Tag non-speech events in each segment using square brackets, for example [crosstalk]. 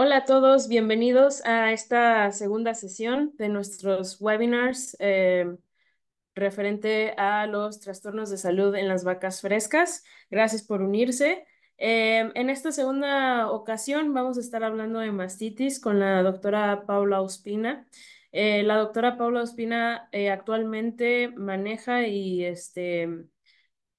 Hola a todos, bienvenidos a esta segunda sesión de nuestros webinars eh, referente a los trastornos de salud en las vacas frescas. Gracias por unirse. Eh, en esta segunda ocasión vamos a estar hablando de mastitis con la doctora Paula Ospina. Eh, la doctora Paula Ospina actualmente maneja y este,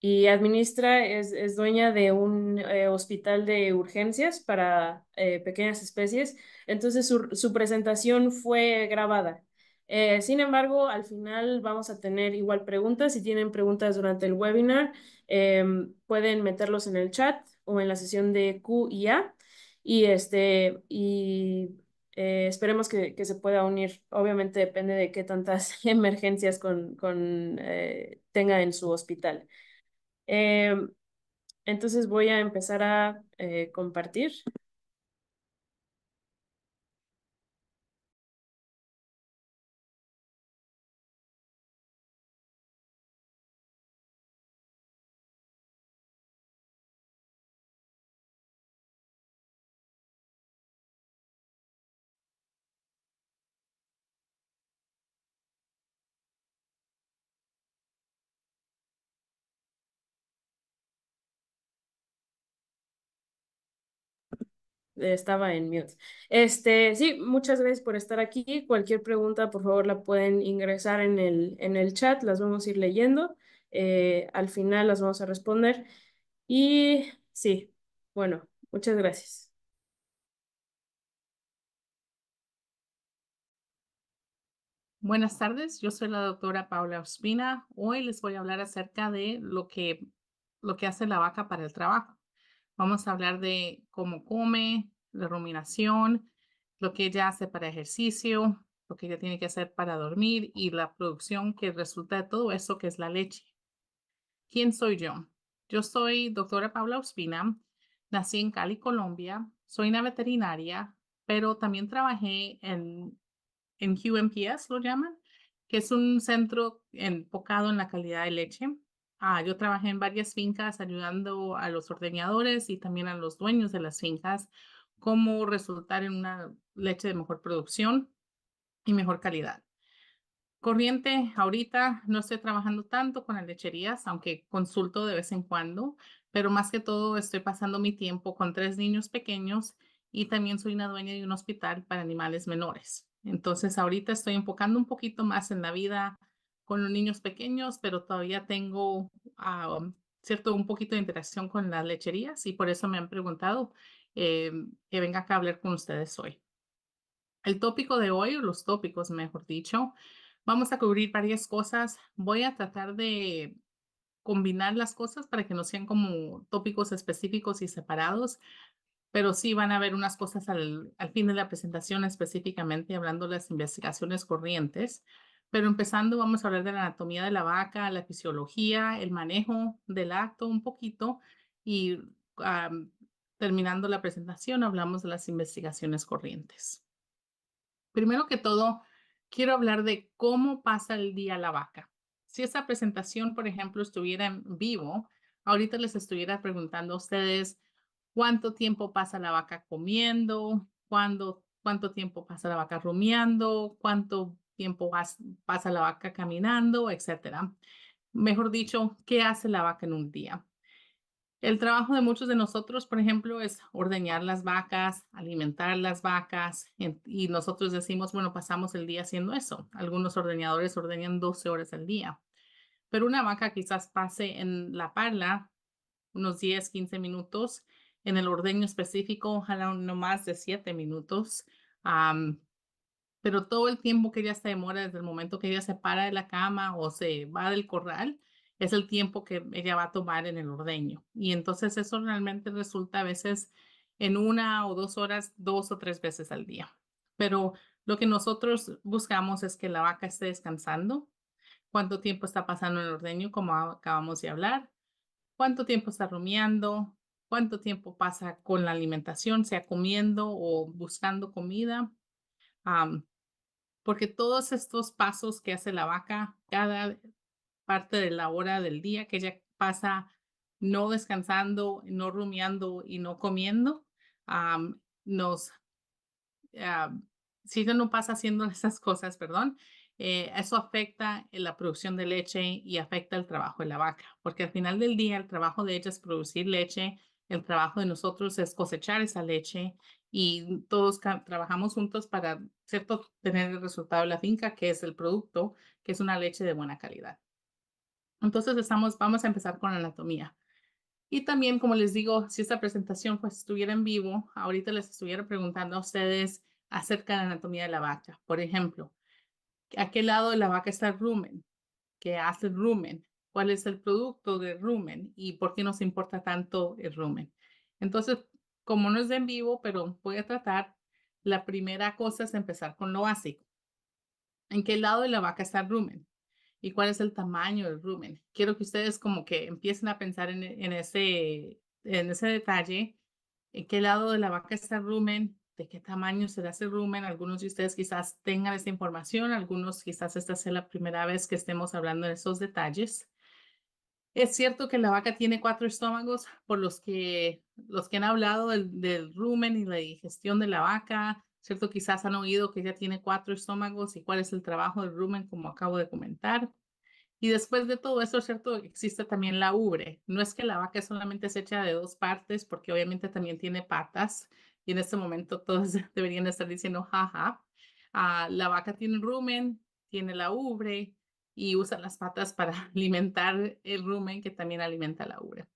y administra, es, dueña de un eh, hospital de urgencias para eh, pequeñas especies, entonces su, presentación fue grabada. Eh, sin embargo, al final vamos a tener igual preguntas. Si tienen preguntas durante el webinar, em, pueden meterlos en el chat o en la sesión de Q&A y este, esperemos que, se pueda unir. Obviamente depende de qué tantas [laughs] emergencias con tenga en su hospital. Em, entonces voy a empezar a eh, compartir. estaba en mute. Este, sí, muchas gracias por estar aquí. Cualquier pregunta, por favor, la pueden ingresar en el, en el chat, las vamos a ir leyendo. Eh, al final las vamos a responder. Y sí, bueno, muchas gracias. Buenas tardes, yo soy la doctora Paula Ospina. Hoy les voy a hablar acerca de lo que, lo que hace la vaca para el trabajo. Vamos a hablar de cómo come, la ruminación, lo que ella hace para ejercicio, lo que ella tiene que hacer para dormir y la producción que resulta de todo eso que es la leche. ¿Quién soy yo? Yo soy doctora Paula Ospina, nací en Cali, Colombia, soy una veterinaria, pero también trabajé en, en QMPS, lo llaman, que es un centro enfocado en la calidad de leche. Ah, yo trabajé en varias fincas ayudando a los ordeñadores y también a los dueños de las fincas cómo resultar en una leche de mejor producción y mejor calidad. Corriente, ahorita no estoy trabajando tanto con las lecherías, aunque consulto de vez en cuando, pero más que todo estoy pasando mi tiempo con tres niños pequeños y también soy una dueña de un hospital para animales menores. Entonces ahorita estoy enfocando un poquito más en la vida con los niños pequeños, pero todavía tengo ah, um, cierto un poquito de interacción con las lecherías y por eso me han preguntado eh, que venga acá a hablar con ustedes hoy. El tópico de hoy, o los tópicos mejor dicho, vamos a cubrir varias cosas. Voy a tratar de combinar las cosas para que no sean como tópicos específicos y separados, pero sí van a haber unas cosas al, al fin de la presentación específicamente hablando de las investigaciones corrientes. Pero empezando vamos a hablar de la anatomía de la vaca, la fisiología, el manejo del acto un poquito y terminando la presentación hablamos de las investigaciones corrientes. Primero que todo, quiero hablar de cómo pasa el día la vaca. Si esa presentación, por ejemplo, estuviera en vivo, ahorita les estuviera preguntando a ustedes cuánto tiempo pasa la vaca comiendo, cuánto tiempo pasa la vaca rumiando, cuánto tiempo pasa la vaca caminando, etcétera. Mejor dicho, ¿qué hace la vaca en un día? El trabajo de muchos de nosotros, por ejemplo, es ordeñar las vacas, alimentar las vacas, y nosotros decimos, bueno, pasamos el día haciendo eso. Algunos ordeñadores ordeñan 12 horas al día, pero una vaca quizás pase en la parla unos 10, 15 minutos, en el ordeño específico, ojalá no más de 7 minutos, pero todo el tiempo que ella se demora, desde el momento que ella se para de la cama o se va del corral, es el tiempo que ella va a tomar en el ordeño. Y entonces eso realmente resulta a veces en una o dos horas, dos o tres veces al día. Pero lo que nosotros buscamos es que la vaca esté descansando, cuánto tiempo está pasando en el ordeño, como acabamos de hablar, cuánto tiempo está rumiando, cuánto tiempo pasa con la alimentación, sea comiendo o buscando comida, porque todos estos pasos que hace la vaca, cada parte de la hora del día que ella pasa no descansando, no rumiando y no comiendo, nos, ah, si ella no pasa haciendo [laughs] esas cosas, perdón, eh, eso afecta la producción de leche y afecta el trabajo de la vaca, porque al final del día el trabajo de ella es producir leche, el trabajo de nosotros es cosechar esa leche y todos trabajamos juntos para ¿cierto? tener el resultado de la finca, que es el producto, que es una leche de buena calidad. Entonces estamos, vamos a empezar con la anatomía. Y también, como les digo, si esta presentación pues, estuviera en vivo, ahorita les estuviera preguntando a ustedes acerca de la anatomía de la vaca. Por ejemplo, ¿a qué lado de la vaca está el rumen? ¿Qué hace el rumen? ¿Cuál es el producto del rumen? ¿Y por qué nos importa tanto el rumen? Entonces, como no es en vivo, pero voy a tratar, la primera cosa es empezar con lo básico. ¿En qué lado de la vaca está el rumen? ¿Y cuál es el tamaño del rumen? Quiero que ustedes como que empiecen a pensar en, ese, en ese detalle. ¿En qué lado de la vaca está el rumen? de qué tamaño será ese rumen. Algunos de ustedes quizás tengan esta información, algunos quizás esta sea la primera vez que estemos hablando de esos detalles. Es cierto que la vaca tiene cuatro estómagos, por los que, los que han hablado del, rumen y la digestión de la vaca, ¿cierto? Quizás han oído que ella tiene cuatro estómagos y cuál es el trabajo del rumen, como acabo de comentar. Y después de todo eso, ¿cierto? Existe también la ubre. No es que la vaca solamente es hecha de dos partes, porque obviamente también tiene patas. Y en este momento todos [laughs] deberían estar diciendo, jaja. Ah, la vaca tiene rumen, tiene la ubre, y usan las patas para [laughs] alimentar el rumen que también alimenta la ubre.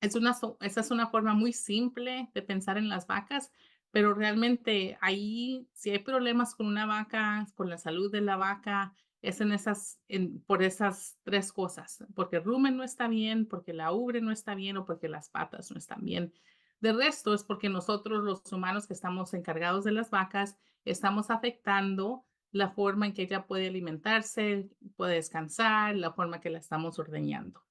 es una, esa es una forma muy simple de pensar en las vacas, pero realmente ahí, si hay problemas con una vaca, con la salud de la vaca, es en esas, por esas tres cosas, porque el rumen no está bien, porque la ubre no está bien o porque las patas no están bien. De resto es porque nosotros los humanos que estamos encargados de las vacas estamos afectando la forma en que ella puede alimentarse, puede descansar, la forma que la estamos ordeñando.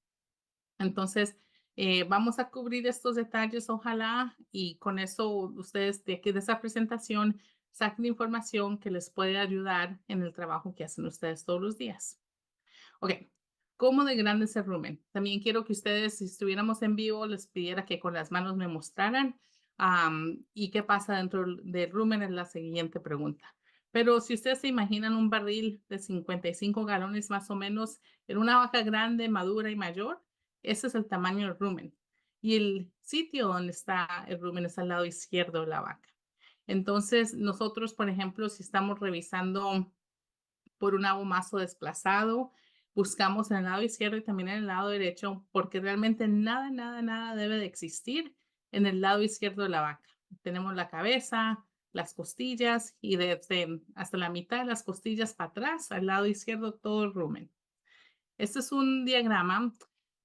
Entonces, eh, vamos a cubrir estos detalles, ojalá, y con eso ustedes de aquí de esa presentación saquen información que les puede ayudar en el trabajo que hacen ustedes todos los días. Ok, ¿cómo de grande es el rumen? También quiero que ustedes, si estuviéramos en vivo, les pidiera que con las manos me mostraran y qué pasa dentro del rumen es la siguiente pregunta. Pero si ustedes se imaginan un barril de 55 galones más o menos en una vaca grande, madura y mayor, ese es el tamaño del rumen. Y el sitio donde está el rumen es al lado izquierdo de la vaca. Entonces, nosotros, por ejemplo, si estamos revisando por un abomazo desplazado, buscamos en el lado izquierdo y también en el lado derecho, porque realmente nada, nada, nada debe de existir en el lado izquierdo de la vaca. Tenemos la cabeza, las costillas y desde hasta la mitad de las costillas para atrás, al lado izquierdo todo el rumen. Este es un diagrama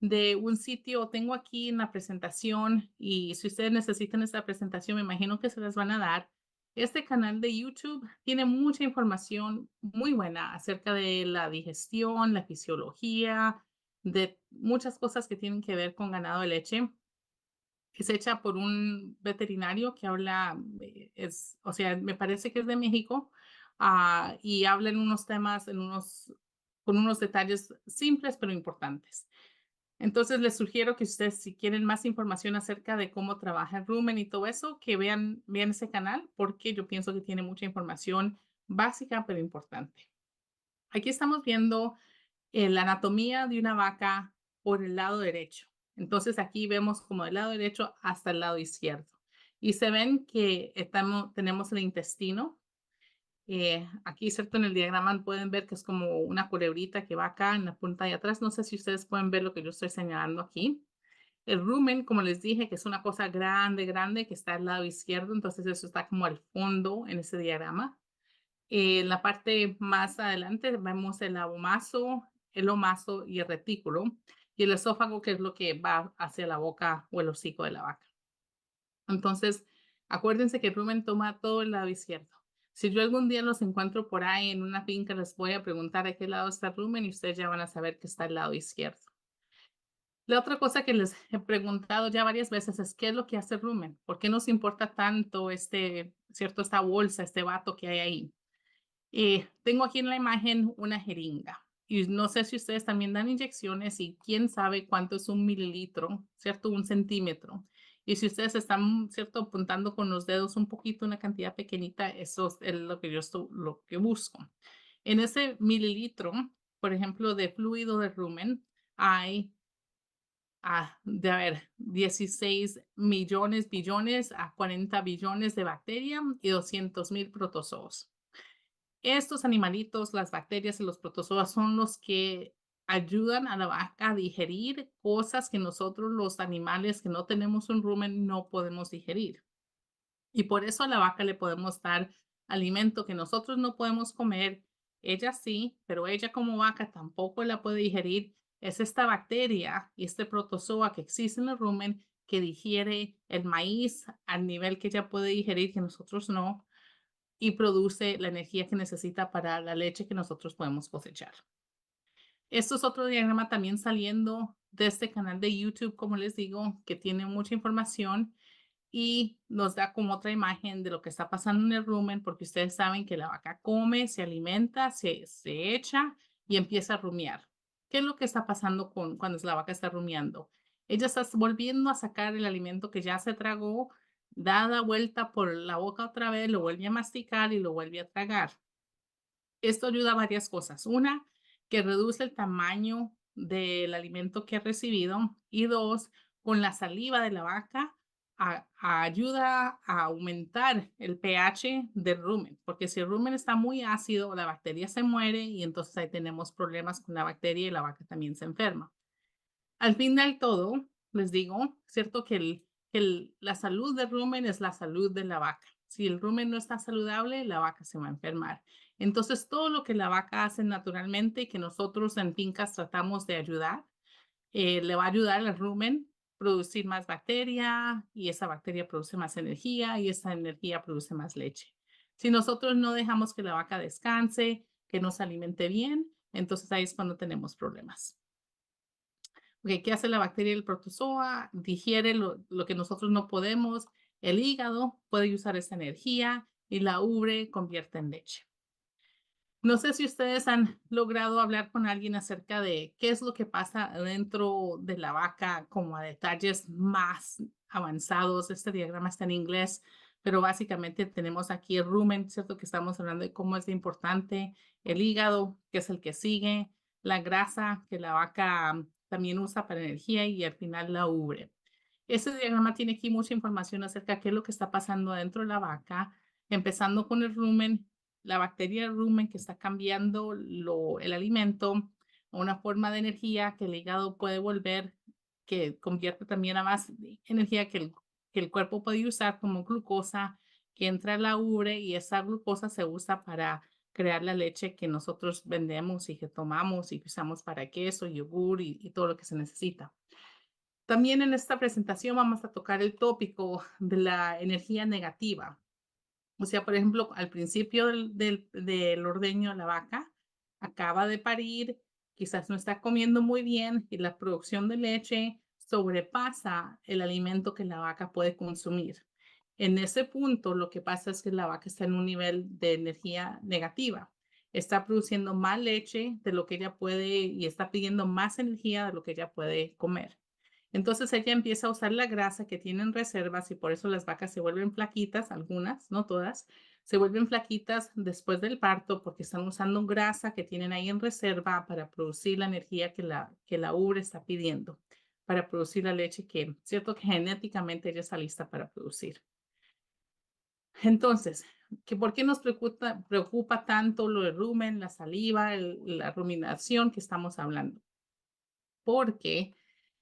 de un sitio, tengo aquí en la presentación y si ustedes necesitan esta presentación, me imagino que se las van a dar. Este canal de YouTube tiene mucha información muy buena acerca de la digestión, la fisiología, de muchas cosas que tienen que ver con ganado de leche es hecha por un veterinario que habla, eh, es, o sea, me parece que es de México ah, y habla en unos temas, en unos, con unos detalles simples pero importantes. Entonces les sugiero que ustedes si quieren más información acerca de cómo trabaja el rumen y todo eso, que vean, vean ese canal porque yo pienso que tiene mucha información básica pero importante. Aquí estamos viendo eh, la anatomía de una vaca por el lado derecho. Entonces aquí vemos como del lado derecho hasta el lado izquierdo. Y se ven que estamos, tenemos el intestino. Eh, aquí, ¿cierto? En el diagrama pueden ver que es como una culebrita que va acá en la punta de atrás. No sé si ustedes pueden ver lo que yo estoy señalando aquí. El rumen, como les dije, que es una cosa grande, grande, que está al lado izquierdo. Entonces eso está como al fondo en ese diagrama. Eh, en la parte más adelante vemos el abomaso, el omaso y el retículo y el esófago, que es lo que va hacia la boca o el hocico de la vaca. Entonces, acuérdense que el rumen toma todo el lado izquierdo. Si yo algún día los encuentro por ahí en una finca, les voy a preguntar de qué lado está el rumen y ustedes ya van a saber que está al lado izquierdo. La otra cosa que les he preguntado ya varias veces es qué es lo que hace el rumen, por qué nos importa tanto este, cierto, esta bolsa, este vato que hay ahí. Eh, tengo aquí en la imagen una jeringa y no sé si ustedes también dan inyecciones y quién sabe cuánto es un mililitro, ¿cierto? Un centímetro. Y si ustedes están, ¿cierto? Apuntando con los dedos un poquito, una cantidad pequeñita, eso es lo que yo estoy, lo que busco. En ese mililitro, por ejemplo, de fluido de rumen, hay, ah, de haber 16 millones, billones a 40 billones de bacterias y 200 mil protozoos. Estos animalitos, las bacterias y los protozoas son los que ayudan a la vaca a digerir cosas que nosotros los animales que no tenemos un rumen no podemos digerir. Y por eso a la vaca le podemos dar alimento que nosotros no podemos comer. Ella sí, pero ella como vaca tampoco la puede digerir. Es esta bacteria y este protozoa que existe en el rumen que digiere el maíz al nivel que ella puede digerir que nosotros no y produce la energía que necesita para la leche que nosotros podemos cosechar. Esto es otro diagrama también saliendo de este canal de YouTube, como les digo, que tiene mucha información y nos da como otra imagen de lo que está pasando en el rumen, porque ustedes saben que la vaca come, se alimenta, se, echa y empieza a rumiar. ¿Qué es lo que está pasando con, cuando la vaca está rumiando? Ella está volviendo a sacar el alimento que ya se tragó dada vuelta por la boca otra vez, lo vuelve a masticar y lo vuelve a tragar. Esto ayuda a varias cosas. Una, que reduce el tamaño del alimento que ha recibido. Y dos, con la saliva de la vaca ayuda a aumentar el pH del rumen, porque si el rumen está muy ácido, la bacteria se muere y entonces ahí tenemos problemas con la bacteria y la vaca también se enferma. Al fin del todo, les digo, cierto que el, la salud del rumen es la salud de la vaca. Si el rumen no está saludable, la vaca se va a enfermar. Entonces, todo lo que la vaca hace naturalmente, que nosotros en fincas tratamos de ayudar, eh, le va a ayudar al rumen producir más bacteria y esa bacteria produce más energía y esa energía produce más leche. Si nosotros no dejamos que la vaca descanse, que no se alimente bien, entonces ahí es cuando tenemos problemas. ¿Qué hace la bacteria del protozoa? Digiere lo, que nosotros no podemos. El hígado puede usar esa energía y la ubre convierte en leche. No sé si ustedes han logrado hablar con alguien acerca de qué es lo que pasa dentro de la vaca, como a detalles más avanzados. Este diagrama está en inglés, pero básicamente tenemos aquí el rumen, ¿cierto? Que estamos hablando de cómo es importante, el hígado, que es el que sigue, la grasa que la vaca también usa para energía y al final la ubre. Este diagrama tiene aquí mucha información acerca de qué es lo que está pasando dentro de la vaca, empezando con el rumen, la bacteria rumen que está cambiando lo, el alimento a una forma de energía que el hígado puede volver, que convierte también a más energía que el, cuerpo puede usar como glucosa, que entra a la ubre y esa glucosa se usa para crear la leche que nosotros vendemos y que tomamos y que usamos para queso, yogur y, todo lo que se necesita. También en esta presentación vamos a tocar el tópico de la energía negativa. O sea, por ejemplo, al principio del, ordeño la vaca, acaba de parir, quizás no está comiendo muy bien y la producción de leche sobrepasa el alimento que la vaca puede consumir. En ese punto, lo que pasa es que la vaca está en un nivel de energía negativa. Está produciendo más leche de lo que ella puede y está pidiendo más energía de lo que ella puede comer. Entonces ella empieza a usar la grasa que tiene en reservas y por eso las vacas se vuelven flaquitas, algunas, no todas, se vuelven flaquitas después del parto porque están usando grasa que tienen ahí en reserva para producir la energía que la, que la ubre está pidiendo, para producir la leche que, cierto, que genéticamente ella está lista para producir. Entonces, ¿por qué nos preocupa, tanto lo del rumen, la saliva, la ruminación que estamos hablando? Porque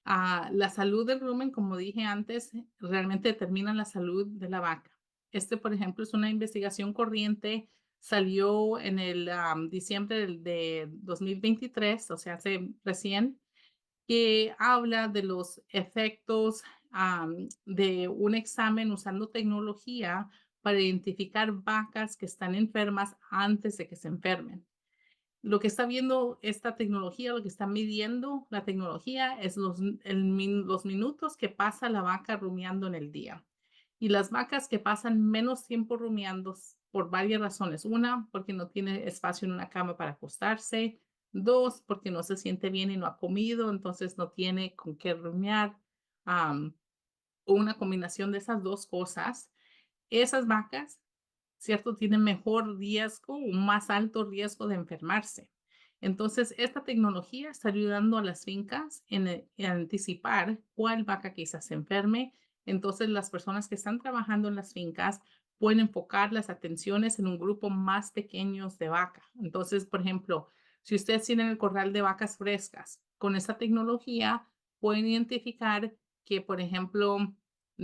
ah, la salud del rumen, como dije antes, realmente determina la salud de la vaca. Este, por ejemplo, es una investigación corriente, salió en el diciembre de 2023, o sea, hace recién, que habla de los efectos de un examen usando tecnología para identificar vacas que están enfermas antes de que se enfermen. Lo que está viendo esta tecnología, lo que está midiendo la tecnología es los, los minutos que pasa la vaca rumiando en el día. Y las vacas que pasan menos tiempo rumiando por varias razones. Una, porque no tiene espacio en una cama para acostarse. Dos, porque no se siente bien y no ha comido, entonces no tiene con qué rumiar. una combinación de esas dos cosas esas vacas, ¿cierto? Tienen mejor riesgo un más alto riesgo de enfermarse. Entonces, esta tecnología está ayudando a las fincas eh, en, anticipar cuál vaca quizás se enferme. Entonces, las personas que están trabajando en las fincas pueden enfocar las atenciones en un grupo más pequeño de vaca. Entonces, por ejemplo, si ustedes tienen el corral de vacas frescas, con esta tecnología pueden identificar que, por ejemplo,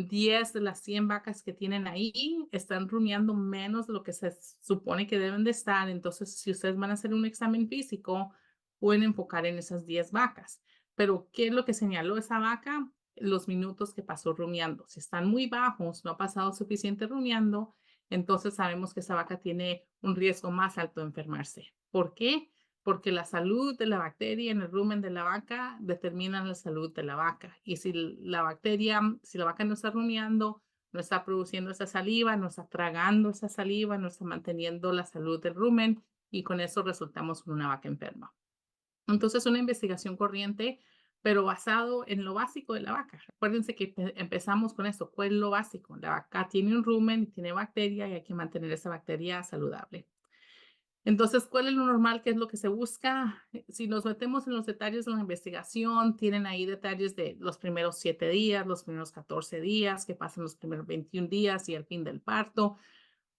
10 de las 100 vacas que tienen ahí están rumiando menos de lo que se supone que deben de estar. Entonces, si ustedes van a hacer un examen físico, pueden enfocar en esas 10 vacas. Pero, ¿qué es lo que señaló esa vaca? Los minutos que pasó rumiando. Si están muy bajos, no ha pasado suficiente rumiando, entonces sabemos que esa vaca tiene un riesgo más alto de enfermarse. ¿Por qué? porque la salud de la bacteria en el rumen de la vaca determina la salud de la vaca. Y si la bacteria, si la vaca no está rumiando, no está produciendo esa saliva, no está tragando esa saliva, no está manteniendo la salud del rumen y con eso resultamos una vaca enferma. Entonces, una investigación corriente, pero basado en lo básico de la vaca. Acuérdense que empezamos con esto, ¿cuál es lo básico? La vaca tiene un rumen, tiene bacteria y hay que mantener esa bacteria saludable. Entonces, ¿cuál es lo normal? ¿Qué es lo que se busca? Eh, si nos metemos en los detalles de la investigación, tienen ahí detalles de los primeros siete días, los primeros 14 días, que pasan los primeros 21 días y el fin del parto,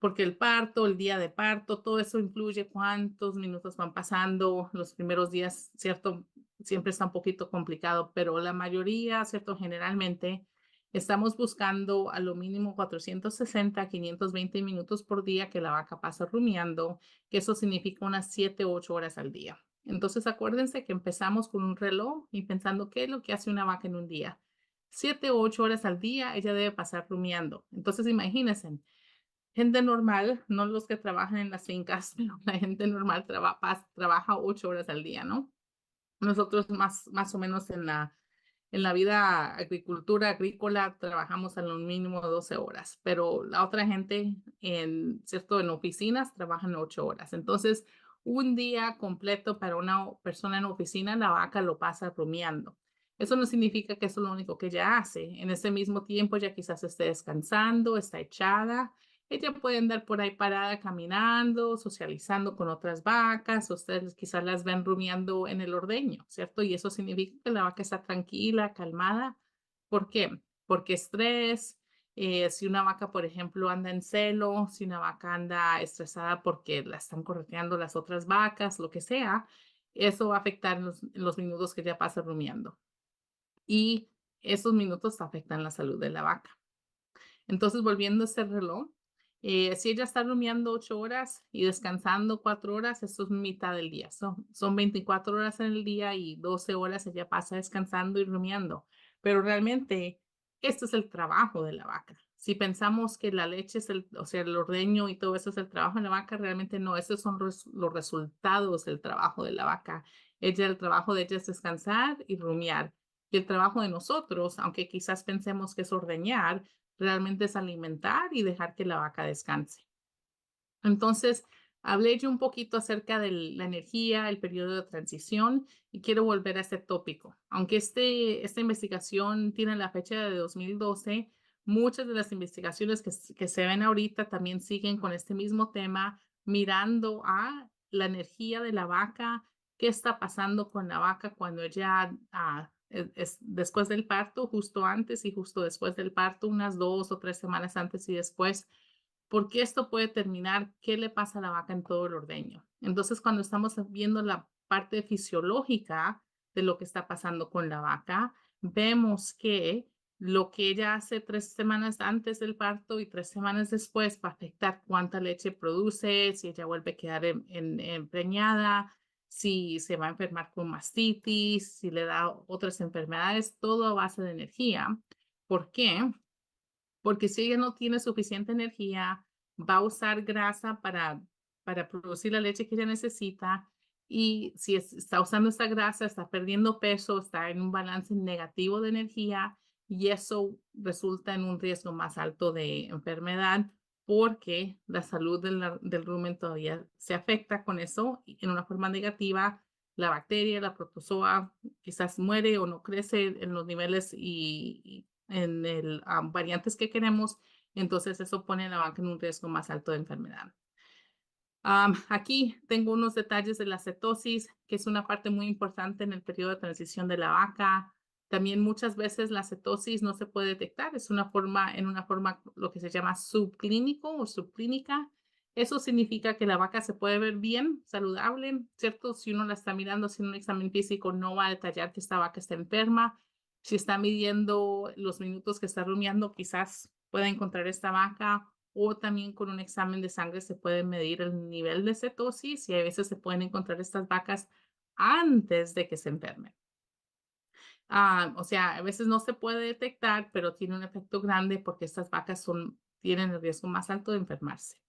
porque el parto, el día de parto, todo eso incluye cuántos minutos van pasando, los primeros días, ¿cierto? Siempre está un poquito complicado, pero la mayoría, ¿cierto? Generalmente Estamos buscando a lo mínimo 460 520 minutos por día que la vaca pasa rumiando, que eso significa unas 7 o 8 horas al día. Entonces acuérdense que empezamos con un reloj y pensando qué es lo que hace una vaca en un día. 7 o 8 horas al día ella debe pasar rumiando. Entonces imagínense, gente normal, no los que trabajan en las fincas, [laughs] pero la gente normal trabaja 8 horas al día, ¿no? Nosotros más, más o menos en la en la vida agricultura agrícola trabajamos a lo mínimo 12 horas, pero la otra gente en, ¿cierto? en oficinas trabajan 8 horas. Entonces, un día completo para una persona en oficina, la vaca lo pasa rumiando. Eso no significa que eso es lo único que ella hace. En ese mismo tiempo ya quizás esté descansando, está echada, ella puede andar por ahí parada caminando, socializando con otras vacas, ustedes quizás las ven rumiando en el ordeño, ¿cierto? Y eso significa que la vaca está tranquila, calmada. ¿Por qué? Porque estrés, eh, si una vaca, por ejemplo, anda en celo, si una vaca anda estresada porque la están correteando las otras vacas, lo que sea, eso va a afectar los, minutos que ella pasa rumiando. Y esos minutos afectan la salud de la vaca. Entonces, volviendo a ese reloj, eh, si ella está rumiando ocho horas y descansando cuatro horas, eso es mitad del día. Son, son 24 horas en el día y 12 horas ella pasa descansando y rumiando. Pero realmente, esto es el trabajo de la vaca. Si pensamos que la leche es el, o sea, el ordeño y todo eso es el trabajo de la vaca, realmente no, esos son los resultados del trabajo de la vaca. Ella, el trabajo de ella es descansar y rumiar. Y el trabajo de nosotros, aunque quizás pensemos que es ordeñar, realmente es alimentar y dejar que la vaca descanse. Entonces, hablé yo un poquito acerca de la energía, el periodo de transición y quiero volver a este tópico. Aunque este, esta investigación tiene la fecha de 2012, muchas de las investigaciones que, se ven ahorita también siguen con este mismo tema, mirando a la energía de la vaca, qué está pasando con la vaca cuando ella ah, es después del parto, justo antes y justo después del parto, unas dos o tres semanas antes y después, porque esto puede terminar qué le pasa a la vaca en todo el ordeño. Entonces, cuando estamos viendo la parte fisiológica de lo que está pasando con la vaca, vemos que lo que ella hace tres semanas antes del parto y tres semanas después va a afectar cuánta leche produce, si ella vuelve a quedar en, empreñada, si se va a enfermar con mastitis, si le da otras enfermedades, todo a base de energía. ¿Por qué? Porque si ella no tiene suficiente energía, va a usar grasa para, para producir la leche que ella necesita. Y si está usando esa grasa, está perdiendo peso, está en un balance negativo de energía y eso resulta en un riesgo más alto de enfermedad porque la salud del, rumen todavía se afecta con eso en una forma negativa. La bacteria, la protozoa, quizás muere o no crece en los niveles y, en el ah, variantes que queremos. Entonces eso pone a la vaca en un riesgo más alto de enfermedad. aquí tengo unos detalles de la cetosis, que es una parte muy importante en el periodo de transición de la vaca. También muchas veces la cetosis no se puede detectar, es una forma, en una forma lo que se llama subclínico o subclínica. Eso significa que la vaca se puede ver bien, saludable, ¿cierto? Si uno la está mirando haciendo un examen físico, no va a detallar que esta vaca está enferma. Si está midiendo los minutos que está rumiando, quizás pueda encontrar esta vaca o también con un examen de sangre se puede medir el nivel de cetosis y a veces se pueden encontrar estas vacas antes de que se enfermen. Ah, o sea, a veces no se puede detectar, pero tiene un efecto grande porque estas vacas son, tienen el riesgo más alto de enfermarse.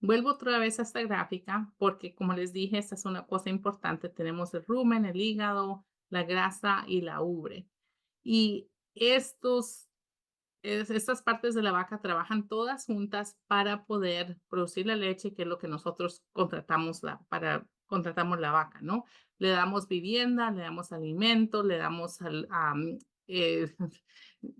Vuelvo otra vez a esta gráfica porque, como les dije, esta es una cosa importante. Tenemos el rumen, el hígado, la grasa y la ubre. Y estos, estas partes de la vaca trabajan todas juntas para poder producir la leche, que es lo que nosotros contratamos para contratamos la vaca, ¿no? le damos vivienda, le damos alimento, le damos al, eh, [laughs]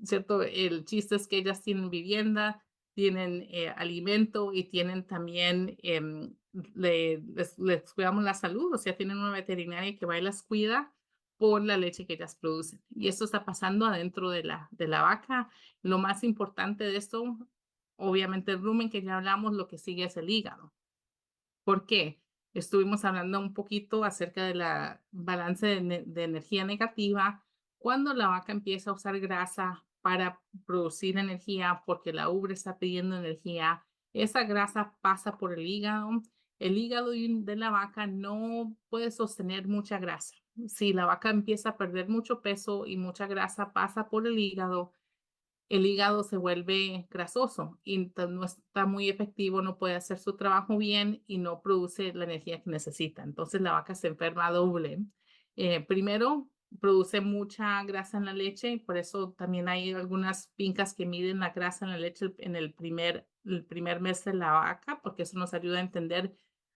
¿cierto? El chiste es que ellas tienen vivienda, tienen eh, alimento y tienen también, em, les, les, cuidamos la salud, o sea, tienen una veterinaria que va y las cuida por la leche que ellas producen. Y esto está pasando adentro de la, de la vaca. Lo más importante de esto, obviamente el rumen que ya hablamos, lo que sigue es el hígado. ¿Por qué? Estuvimos hablando un poquito acerca de la balance de, energía negativa, cuando la vaca empieza a usar grasa para producir energía porque la ubre está pidiendo energía, esa grasa pasa por el hígado. El hígado de la vaca no puede sostener mucha grasa. Si la vaca empieza a perder mucho peso y mucha grasa pasa por el hígado, el hígado se vuelve grasoso y no está muy efectivo, no puede hacer su trabajo bien y no produce la energía que necesita. Entonces la vaca se enferma doble. Eh, primero, produce mucha grasa en la leche y por eso también hay algunas fincas que miden la grasa en la leche en el primer, el primer mes de la vaca, porque eso nos ayuda a entender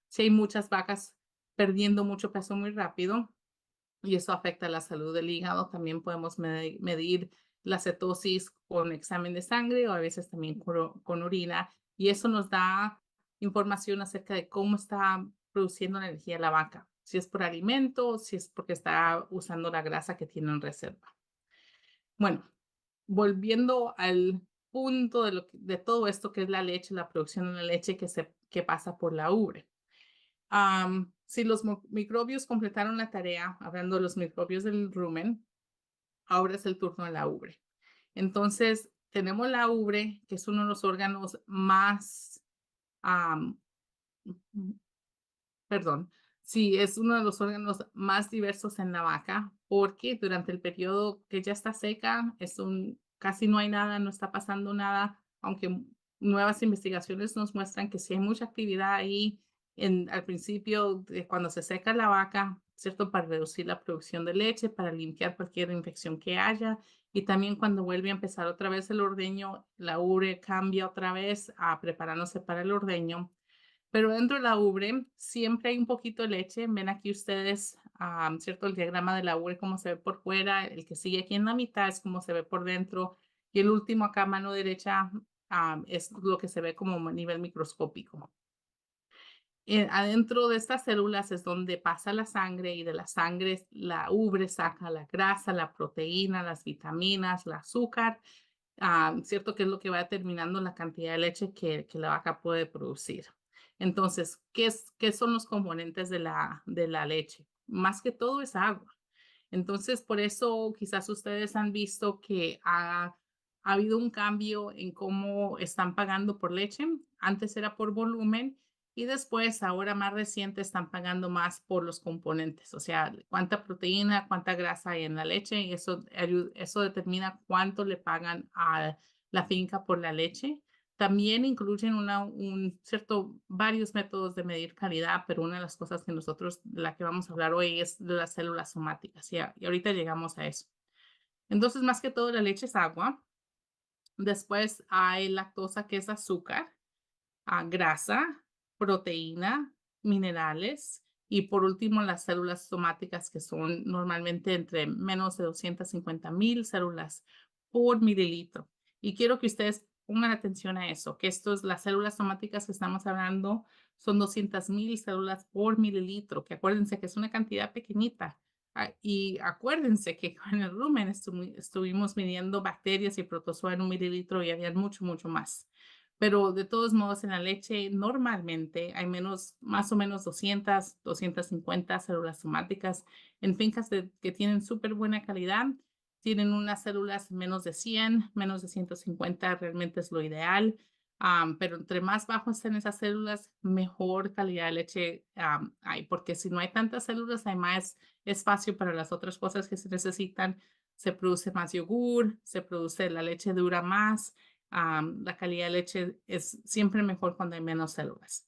si hay muchas vacas perdiendo mucho peso muy rápido y eso afecta la salud del hígado. También podemos medir la cetosis con examen de sangre o a veces también con, orina y eso nos da información acerca de cómo está produciendo la energía la vaca, si es por alimento, si es porque está usando la grasa que tiene en reserva. Bueno, volviendo al punto de, todo esto que es la leche, la producción de la leche que, se, que pasa por la ubre. si los microbios completaron la tarea, hablando de los microbios del rumen, ahora es el turno de la ubre. Entonces, tenemos la ubre, que es uno de los órganos más, perdón, sí, es uno de los órganos más diversos en la vaca, porque durante el periodo que ya está seca, es un, casi no hay nada, no está pasando nada, aunque nuevas investigaciones nos muestran que sí hay mucha actividad ahí en, al principio, cuando se seca la vaca, ¿cierto? Para reducir la producción de leche, para limpiar cualquier infección que haya. Y también cuando vuelve a empezar otra vez el ordeño, la ubre cambia otra vez a preparándose para el ordeño. Pero dentro de la ubre siempre hay un poquito de leche. Ven aquí ustedes, ah, ¿cierto? El diagrama de la ubre, como se ve por fuera. El que sigue aquí en la mitad es como se ve por dentro. Y el último acá, mano derecha, ah, es lo que se ve como a nivel microscópico adentro de estas células es donde pasa la sangre y de la sangre la ubre saca la grasa, la proteína, las vitaminas, el azúcar, ¿cierto? Que es lo que va determinando la cantidad de leche que, la vaca puede producir. Entonces, ¿qué, ¿qué son los componentes de la, de la leche? Más que todo es agua. Entonces, por eso quizás ustedes han visto que ha, ha habido un cambio en cómo están pagando por leche. Antes era por volumen y después, ahora más reciente, están pagando más por los componentes, o sea, cuánta proteína, cuánta grasa hay en la leche y eso, eso determina cuánto le pagan a la finca por la leche. También incluyen una, un cierto, varios métodos de medir calidad, pero una de las cosas que nosotros, de la que vamos a hablar hoy, es de las células somáticas y, ahorita llegamos a eso. Entonces, más que todo, la leche es agua. Después hay lactosa, que es azúcar, a ah, grasa, proteína, minerales y por último las células somáticas que son normalmente entre menos de 250 mil células por mililitro. Y quiero que ustedes pongan atención a eso, que es las células somáticas que estamos hablando son 200 mil células por mililitro, que acuérdense que es una cantidad pequeñita. Ah, y acuérdense que [laughs] con el rumen estuvimos midiendo bacterias y protozoa en un mililitro y había mucho, mucho más pero de todos modos en la leche normalmente hay menos, más o menos 200, 250 células somáticas. En fincas que tienen súper buena calidad, tienen unas células menos de 100, menos de 150 realmente es lo ideal. pero entre más bajos estén esas células, mejor calidad de leche hay, porque si no hay tantas células, hay más espacio para las otras cosas que se necesitan. Se produce más yogur, se produce la leche dura más, la calidad de leche es siempre mejor cuando hay menos células.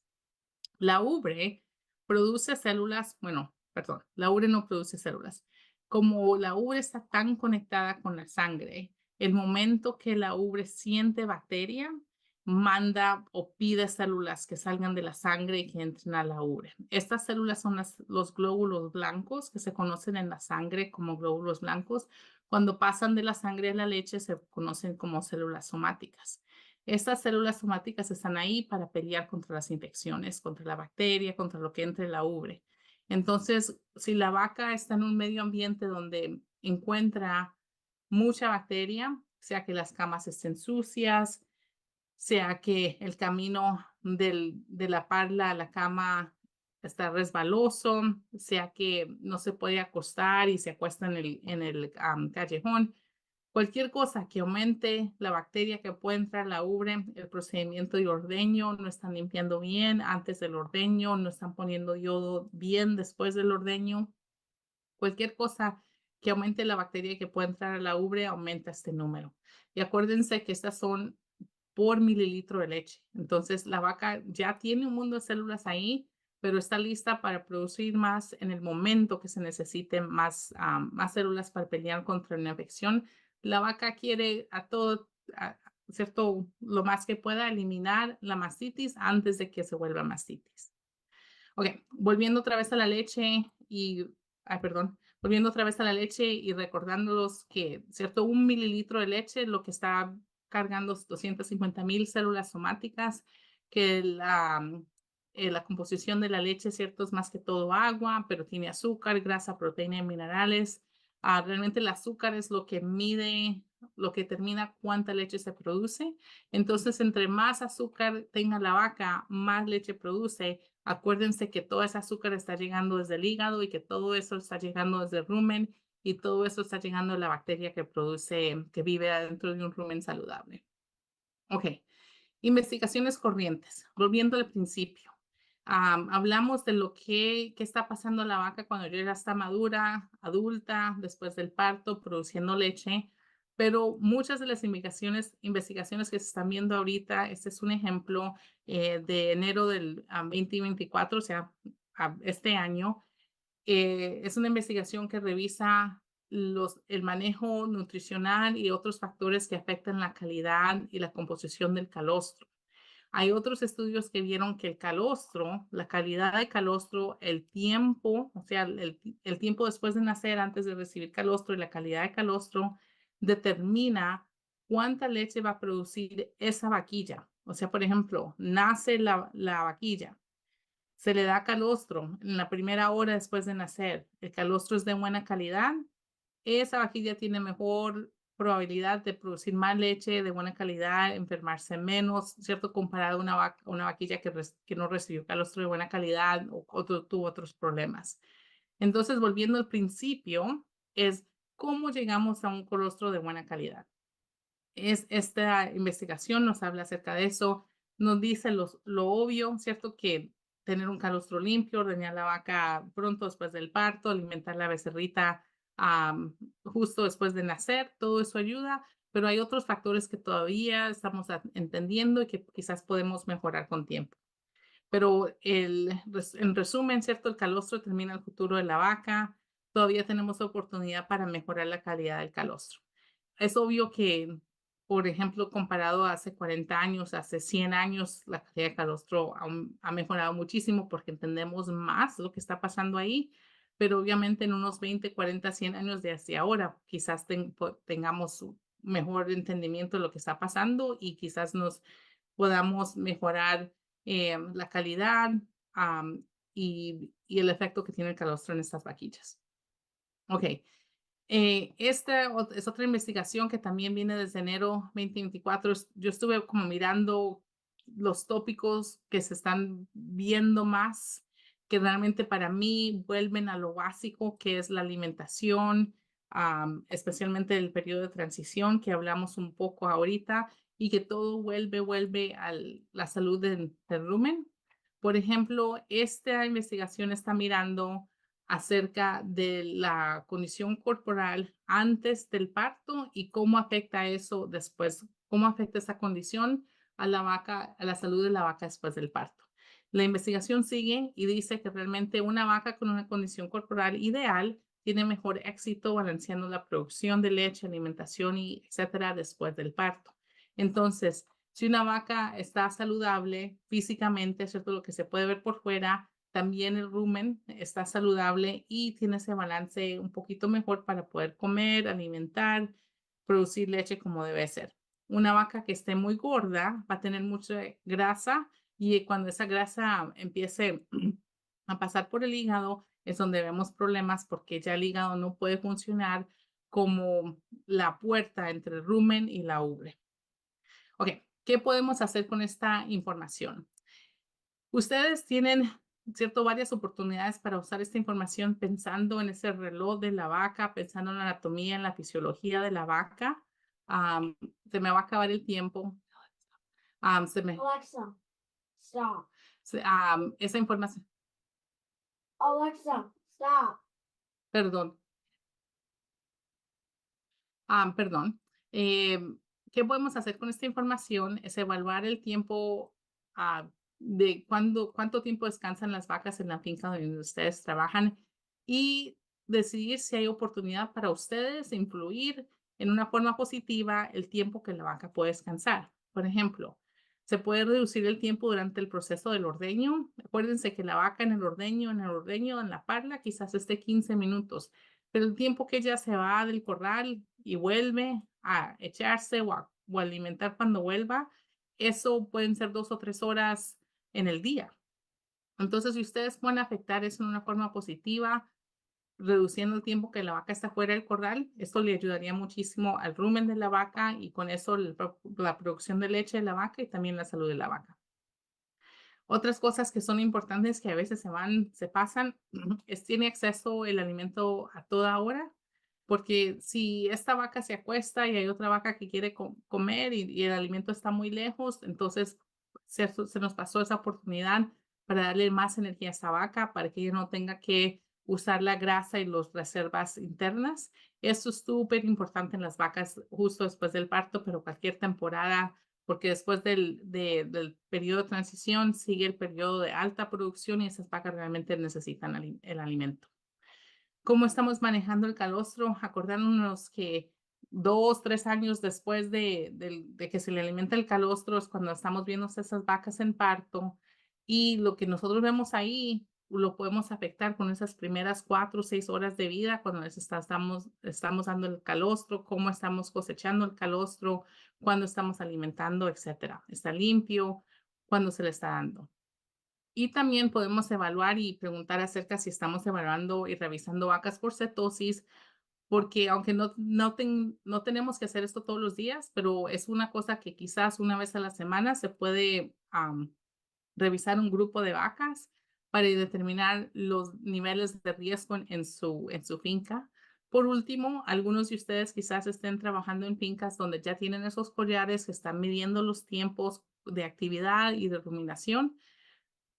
La ubre produce células, bueno, perdón, la ubre no produce células. Como la ubre está tan conectada con la sangre, el momento que la ubre siente bacteria, manda o pide células que salgan de la sangre y que entren a la ubre. Estas células son los glóbulos blancos que se conocen en la sangre como glóbulos blancos. Cuando pasan de la sangre a la leche se conocen como células somáticas. Estas células somáticas están ahí para pelear contra las infecciones, contra la bacteria, contra lo que entre la ubre. Entonces, si la vaca está en un medio ambiente donde encuentra mucha bacteria, sea que las camas estén sucias, sea que el camino de la parla a la cama está resbaloso, sea que no se puede acostar y se acuesta en el, callejón. Cualquier cosa que aumente la bacteria que puede entrar a la ubre, el procedimiento de ordeño, no están limpiando bien antes del ordeño, no están poniendo yodo bien después del ordeño. Cualquier cosa que aumente la bacteria que puede entrar a la ubre, aumenta este número. Y acuérdense que estas son por mililitro de leche. Entonces la vaca ya tiene un mundo de células ahí pero está lista para producir más en el momento que se necesiten más, ah, más células para pelear contra una infección. La vaca quiere a todo, ¿cierto? Lo más que pueda eliminar la mastitis antes de que se vuelva mastitis. Ok, volviendo otra vez a la leche y, perdón, volviendo otra vez a la leche y recordándolos que, ¿cierto? Un mililitro de leche lo que está cargando 250 mil células somáticas que la, eh, la composición de la leche, ¿cierto? Es más que todo agua, pero tiene azúcar, grasa, proteína y minerales. Ah, realmente el azúcar es lo que mide, lo que determina cuánta leche se produce. Entonces, entre más azúcar tenga la vaca, más leche produce. Acuérdense que todo ese azúcar está llegando desde el hígado y que todo eso está llegando desde el rumen y todo eso está llegando a la bacteria que produce, que vive adentro de un rumen saludable. Ok, investigaciones corrientes, volviendo al principio hablamos de lo que, está pasando la vaca cuando ya está madura, adulta, después del parto, produciendo leche, pero muchas de las investigaciones, investigaciones que se están viendo ahorita, este es un ejemplo eh, de enero del 2024, ah, o sea, ah, este año, eh, es una investigación que revisa los, el manejo nutricional y otros factores que afectan la calidad y la composición del calostro. Hay otros estudios que vieron que el calostro, la calidad de calostro, el tiempo, o sea, el, tiempo después de nacer, antes de recibir calostro y la calidad de calostro, determina cuánta leche va a producir esa vaquilla. O sea, por ejemplo, nace la, la vaquilla, se le da calostro en la primera hora después de nacer. El calostro es de buena calidad. Esa vaquilla tiene mejor probabilidad de producir más leche de buena calidad, enfermarse menos, ¿cierto? Comparado a una, vaca, una vaquilla que, que no recibió calostro de buena calidad o, tuvo otros problemas. Entonces, volviendo al principio, es cómo llegamos a un colostro de buena calidad. Es, esta investigación nos habla acerca de eso, nos dice los, lo obvio, ¿cierto? Que tener un calostro limpio, ordeñar la vaca pronto después del parto, alimentar la becerrita justo después de nacer, todo eso ayuda, pero hay otros factores que todavía estamos entendiendo y que quizás podemos mejorar con tiempo. Pero el, en resumen, ¿cierto? El calostro termina el futuro de la vaca, todavía tenemos oportunidad para mejorar la calidad del calostro. Es obvio que, por ejemplo, comparado hace 40 años, hace 100 años, la calidad del calostro ha, ha mejorado muchísimo porque entendemos más lo que está pasando ahí, pero obviamente en unos 20, 40, 100 años de hacia ahora, quizás tengamos tengamos mejor entendimiento de lo que está pasando y quizás nos podamos mejorar em, la calidad y, el efecto que tiene el calostro en estas vaquillas. Ok, eh, esta es otra investigación que también viene desde enero 2024. Yo estuve como mirando los tópicos que se están viendo más que realmente para mí vuelven a lo básico que es la alimentación, especialmente el periodo de transición que hablamos un poco ahorita y que todo vuelve, vuelve a la salud del, rumen. Por ejemplo, esta investigación está mirando acerca de la condición corporal antes del parto y cómo afecta eso después, cómo afecta esa condición a la vaca, a la salud de la vaca después del parto. La investigación sigue y dice que realmente una vaca con una condición corporal ideal tiene mejor éxito balanceando la producción de leche, alimentación y etcétera después del parto. Entonces, si una vaca está saludable físicamente, ¿cierto? Lo que se puede ver por fuera, también el rumen está saludable y tiene ese balance un poquito mejor para poder comer, alimentar, producir leche como debe ser. Una vaca que esté muy gorda va a tener mucha grasa y cuando esa grasa empiece a pasar por el hígado, es donde vemos problemas porque ya el hígado no puede funcionar como la puerta entre el rumen y la ubre. Ok, ¿qué podemos hacer con esta información? Ustedes tienen, ¿cierto?, varias oportunidades para usar esta información pensando en ese reloj de la vaca, pensando en la anatomía, en la fisiología de la vaca. se me va a acabar el tiempo. se me stop. Um, esa información. Alexa, stop. Perdón. ah perdón. Em, ¿Qué podemos hacer con esta información? Es evaluar el tiempo ah, de cuando cuánto tiempo descansan las vacas en la finca donde ustedes trabajan y decidir si hay oportunidad para ustedes influir en una forma positiva el tiempo que la vaca puede descansar. Por ejemplo, se puede reducir el tiempo durante el proceso del ordeño. Acuérdense que la vaca en el ordeño, en el ordeño, en la parla, quizás esté 15 minutos, pero el tiempo que ella se va del corral y vuelve a echarse o a, alimentar cuando vuelva, eso pueden ser dos o tres horas en el día. Entonces, si ustedes pueden afectar eso de una forma positiva, reduciendo el tiempo que la vaca está fuera del corral. Esto le ayudaría muchísimo al rumen de la vaca y con eso la producción de leche de la vaca y también la salud de la vaca. Otras cosas que son importantes que a veces se van, se pasan, [clears throat] es tiene acceso el alimento a toda hora, porque si esta vaca se acuesta y hay otra vaca que quiere comer y, el alimento está muy lejos, entonces se, se nos pasó esa oportunidad para darle más energía a esa vaca, para que ella no tenga que usar la grasa y las reservas internas. Eso es súper importante en las vacas justo después del parto, pero cualquier temporada, porque después del, del periodo de transición sigue el periodo de alta producción y esas vacas realmente necesitan el, alimento. ¿Cómo estamos manejando el calostro? Acordándonos que dos, tres años después de, de, que se le alimenta el calostro es cuando estamos viendo esas vacas en parto y lo que nosotros vemos ahí lo podemos afectar con esas primeras cuatro o seis horas de vida cuando les estamos, estamos dando el calostro, cómo estamos cosechando el calostro, cuando estamos alimentando, etcétera. Está limpio, cuando se le está dando. Y también podemos evaluar y preguntar acerca si estamos evaluando y revisando vacas por cetosis, porque aunque no, no, tenemos que hacer esto todos los días, pero es una cosa que quizás una vez a la semana se puede revisar un grupo de vacas para determinar los niveles de riesgo en su, en su finca. Por último, algunos de ustedes quizás estén trabajando en fincas donde ya tienen esos collares que están midiendo los tiempos de actividad y de ruminación.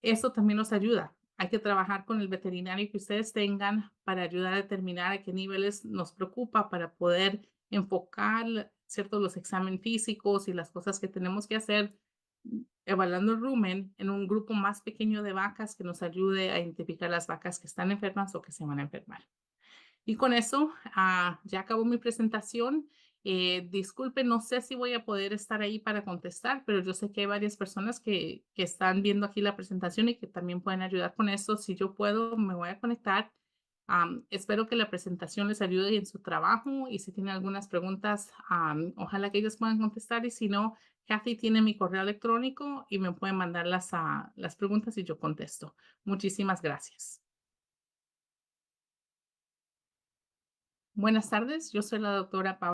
Eso también nos ayuda. Hay que trabajar con el veterinario que ustedes tengan para ayudar a determinar a qué niveles nos preocupa para poder enfocar ciertos los exámenes físicos y las cosas que tenemos que hacer evaluando el rumen en un grupo más pequeño de vacas que nos ayude a identificar las vacas que están enfermas o que se van a enfermar. Y con eso ah, ya acabó mi presentación. Eh, disculpe, no sé si voy a poder estar ahí para contestar, pero yo sé que hay varias personas que, que están viendo aquí la presentación y que también pueden ayudar con eso. Si yo puedo, me voy a conectar. espero que la presentación les ayude en su trabajo y si tienen algunas preguntas, ojalá que ellos puedan contestar y si no, Kathy tiene mi correo electrónico y me pueden mandar las, ah, las preguntas y yo contesto. Muchísimas gracias. Buenas tardes, yo soy la doctora Paula.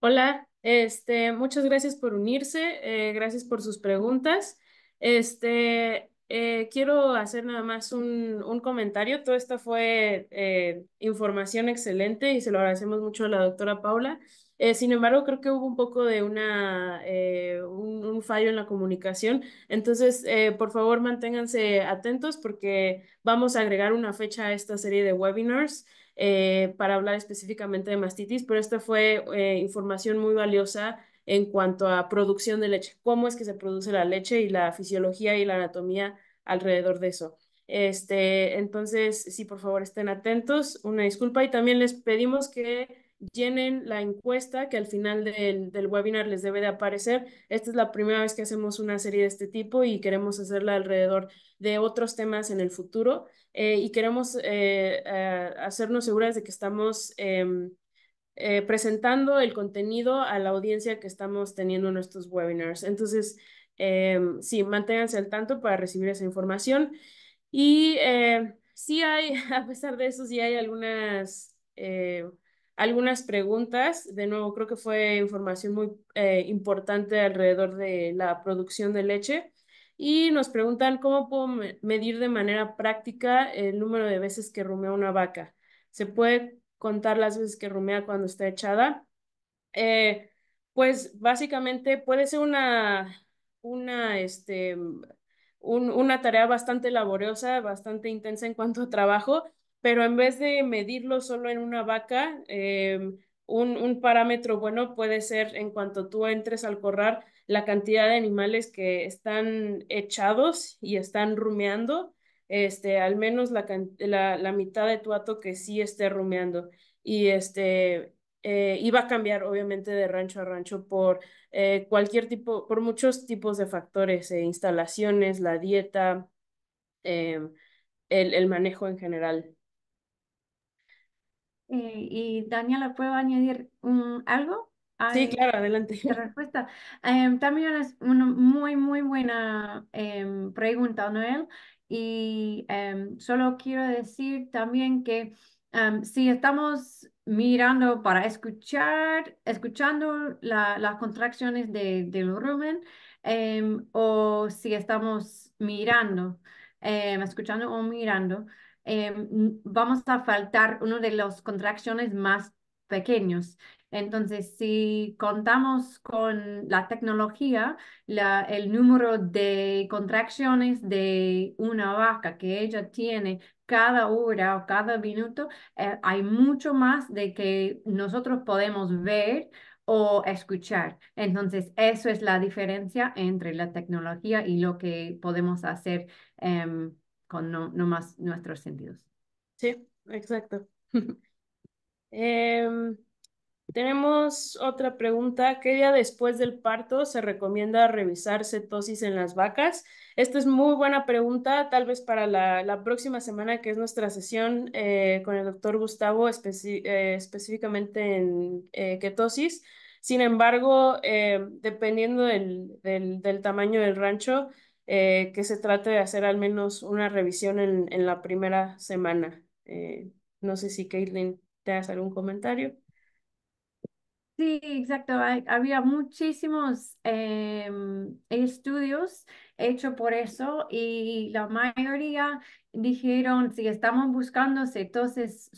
Hola, este, muchas gracias por unirse, eh, gracias por sus preguntas. Este, eh, quiero hacer nada más un, comentario. Todo esto fue eh, información excelente y se lo agradecemos mucho a la doctora Paula. Eh, sin embargo, creo que hubo un poco de un, un, fallo en la comunicación. Entonces, por favor, manténganse atentos porque vamos a agregar una fecha a esta serie de webinars para hablar específicamente de mastitis, pero esta fue información muy valiosa en cuanto a producción de leche, cómo es que se produce la leche y la fisiología y la anatomía alrededor de eso. Este, entonces, sí, por favor, estén atentos. Una disculpa y también les pedimos que llenen la encuesta que al final del, webinar les debe de aparecer. Esta es la primera vez que hacemos una serie de este tipo y queremos hacerla alrededor de otros temas en el futuro eh, y queremos eh, eh, hacernos seguras de que estamos em, presentando el contenido a la audiencia que estamos teniendo en nuestros webinars. Entonces, Em, sí, manténganse al tanto para recibir esa información. Y eh, sí hay, [laughs] a pesar de eso, sí hay algunas, eh, algunas preguntas. De nuevo, creo que fue información muy eh, importante alrededor de la producción de leche. Y nos preguntan cómo puedo medir de manera práctica el número de veces que rumea una vaca. ¿Se puede contar las veces que rumea cuando está echada? Eh, pues básicamente puede ser una una, este, una tarea bastante laboriosa, bastante intensa en cuanto a trabajo, pero en vez de medirlo solo en una vaca, em, un, parámetro bueno puede ser en cuanto tú entres al corral la cantidad de animales que están echados y están rumeando, este, al menos la, mitad de tu hato que sí esté rumeando. Y este, eh, y va a cambiar obviamente de rancho a rancho por eh, cualquier tipo, por muchos tipos de factores, eh, instalaciones, la dieta, em, el, el, manejo en general. Y, Daniela, ¿puedo añadir mm, algo? sí, claro, adelante. Respuesta. Em, también es una muy, muy buena em, pregunta, Noel. Y solo quiero decir también que si estamos mirando para escuchar, escuchando las contracciones de, del rumen em, o si estamos mirando, em, escuchando o mirando, em, vamos a faltar uno de las contracciones más pequeños entonces, si contamos con la tecnología, el número de contracciones de una vaca que ella tiene cada hora o cada minuto, eh, hay mucho más de que nosotros podemos ver o escuchar. Entonces, eso es la diferencia entre la tecnología y lo que podemos hacer em, con no, más nuestros sentidos. Sí, exacto. [laughs] Em, tenemos otra pregunta. ¿Qué día después del parto se recomienda revisar cetosis en las vacas? Esta es muy buena pregunta, tal vez para la, próxima semana, que es nuestra sesión eh, con el doctor Gustavo, eh, específicamente en eh, ketosis. Sin embargo, eh, dependiendo del, tamaño del rancho, que se trate de hacer al menos una revisión en, en la primera semana. no sé si, Caitlin, te hace algún comentario. Sí, exacto. había muchísimos em, estudios hechos por eso y la mayoría dijeron, si estamos buscando cetosis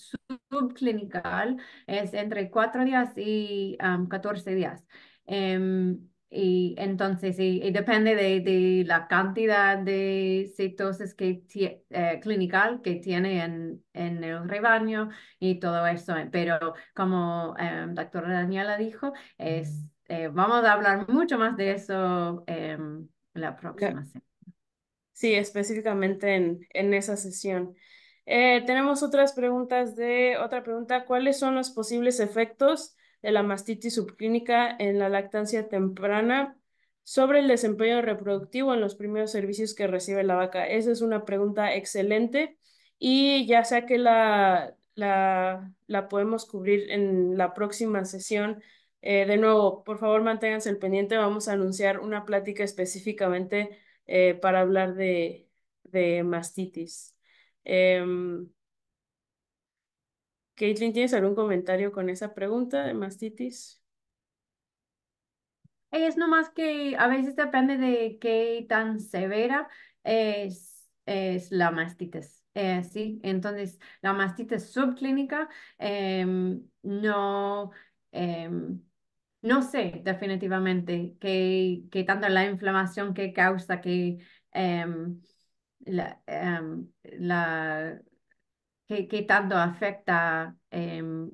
subclinical, es entre cuatro días y 14 días. Em, y entonces, depende de, de, la cantidad de citosis que eh, clinical que tiene en, en, el rebaño y todo eso. Eh, pero como eh, doctora Daniela dijo, es, eh, vamos a hablar mucho más de eso em, la próxima semana. Sí, específicamente en, en esa sesión. tenemos otras preguntas de otra pregunta. ¿Cuáles son los posibles efectos? la mastitis subclínica en la lactancia temprana sobre el desempeño reproductivo en los primeros servicios que recibe la vaca. Esa es una pregunta excelente y ya sea que la, la, podemos cubrir en la próxima sesión. Eh, de nuevo, por favor, manténganse al pendiente. Vamos a anunciar una plática específicamente eh, para hablar de, mastitis. Em, Caitlin, ¿tienes algún comentario con esa pregunta de mastitis? Es nomás que a veces depende de qué tan severa es, es la mastitis. Eh, sí, entonces la mastitis subclínica em, no, em, no sé definitivamente qué, tanto la inflamación que causa que em, la qué, tanto afecta em,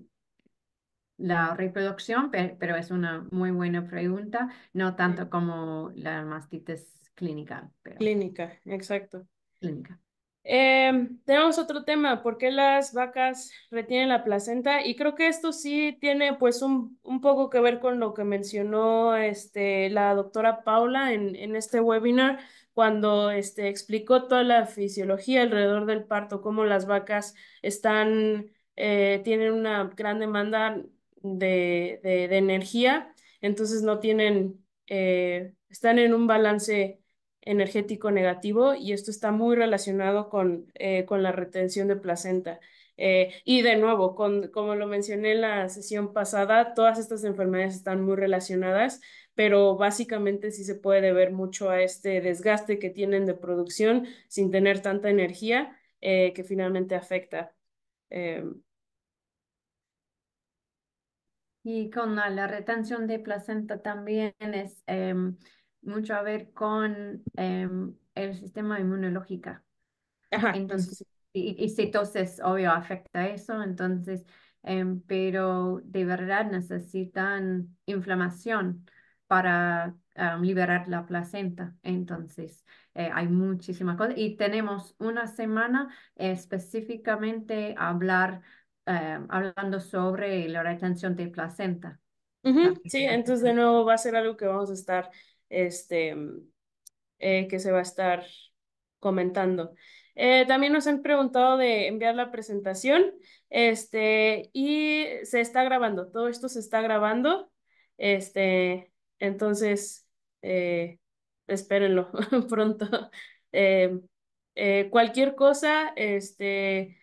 la reproducción, pero, es una muy buena pregunta, no tanto como la mastitis clínica. Clínica, exacto. Clínica. Em, tenemos otro tema, ¿por qué las vacas retienen la placenta? Y creo que esto sí tiene pues un, poco que ver con lo que mencionó este, la doctora Paula en, en este webinar, cuando este, explicó toda la fisiología alrededor del parto, cómo las vacas están, eh, tienen una gran demanda de, de energía, entonces no tienen, eh, están en un balance energético negativo y esto está muy relacionado con, eh, con la retención de placenta. Eh, y de nuevo, como lo mencioné en la sesión pasada, todas estas enfermedades están muy relacionadas, pero básicamente sí se puede deber mucho a este desgaste que tienen de producción sin tener tanta energía eh, que finalmente afecta. Y con la, retención de placenta también es em, mucho a ver con em, el sistema inmunológico. Entonces, y, si obvio, afecta eso, entonces, em, pero de verdad necesitan inflamación para em, liberar la placenta. Entonces, eh, hay muchísimas cosas. Y tenemos una semana específicamente hablar, hablando sobre la retención de placenta. Sí, entonces de nuevo va a ser algo que vamos a estar este, eh, que se va a estar comentando. Eh, también nos han preguntado de enviar la presentación este, y se está grabando, todo esto se está grabando. Este, entonces, eh, espérenlo [laughs] pronto. cualquier cosa, este,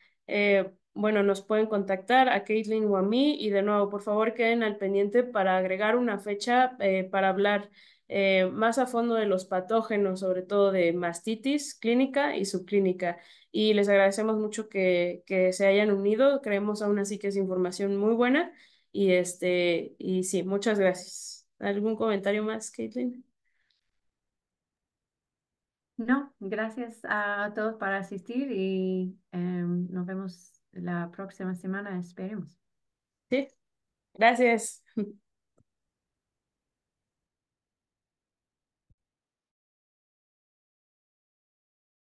bueno, nos pueden contactar a Caitlin o a mí y de nuevo, por favor, queden al pendiente para agregar una fecha para hablar eh, más a fondo de los patógenos, sobre todo de mastitis clínica y subclínica. Y les agradecemos mucho que, se hayan unido. Creemos aún así que es información muy buena. Y, este, y sí, muchas gracias. ¿Algún comentario más, Caitlin? No, gracias a todos por asistir y em, nos vemos la próxima semana, esperemos. Sí, gracias. [laughs]